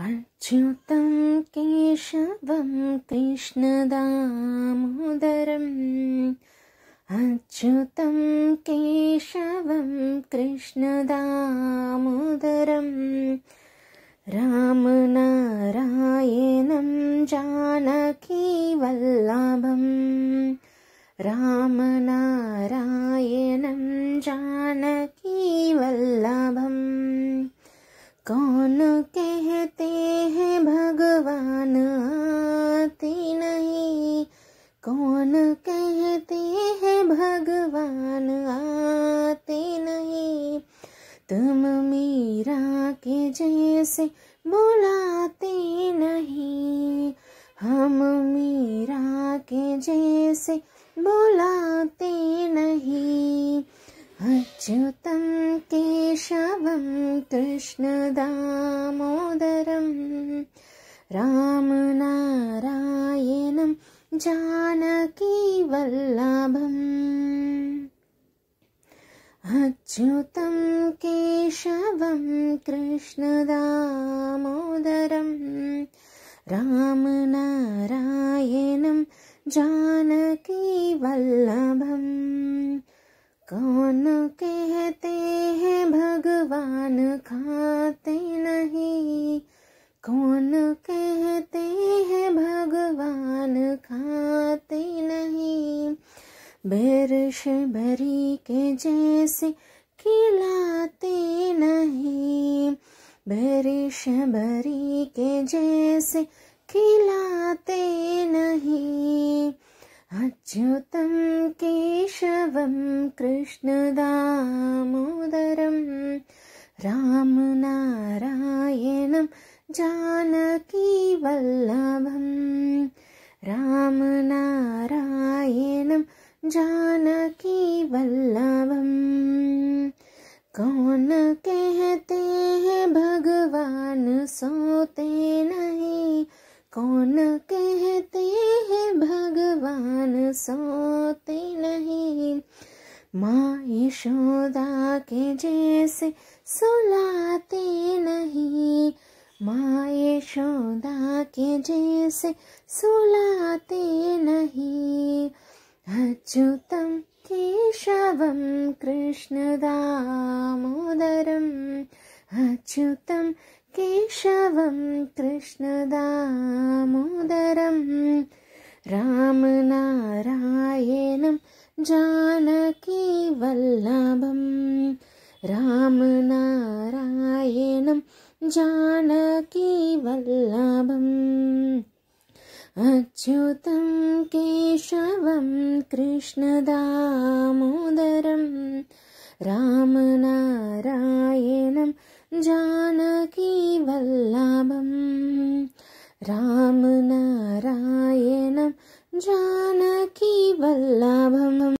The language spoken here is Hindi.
अच्युतं केशवं कृष्णदामोदरम् अच्युतं केशवं कृष्णदामोदरम् रामनारायणं जानकीवल्लभम् रामनारायणं नारायणं जानकी वल्लभम् कहते हैं भगवान आते नहीं कौन कहते हैं भगवान आते नहीं तुम मीरा के जैसे बुलाते नहीं हम मीरा के जैसे बुलाते नहीं अच्युतं केशवं कृष्णदामोदरं रामनारायणं जानकीवल्लभम् अच्युतं केशवं कृष्णदामोदरं रामनारायणं जानकीवल्लभम् कौन कहते हैं भगवान खाते नहीं कौन कहते हैं भगवान खाते नहीं बरश भरी के जैसे खिलाते नहीं बरश भरी के जैसे खिलाते नहीं अच्युतं केशवं कृष्णदामोदरं रामनारायणं जानकीवल्लभं रामनारायणं जानकीवल्लभं कौन कहते हैं भगवान सोते नहीं कौन कह सोते नहीं माँ यशोदा के जैसे सुलाते नहीं माँ यशोदा के जैसे सुलाते नहीं अच्युतम केशवम कृष्णदामोदरम् अच्युतं केशवम कृष्णदामोदरम रामनारायणं जानकी जानकीवल्लभं रामनारायणं वल्लभम् अच्युतं केशवं कृष्णदामोदरं रामनारायणं रामनारायणं वल्लभं रामना जानकी वल्लभम्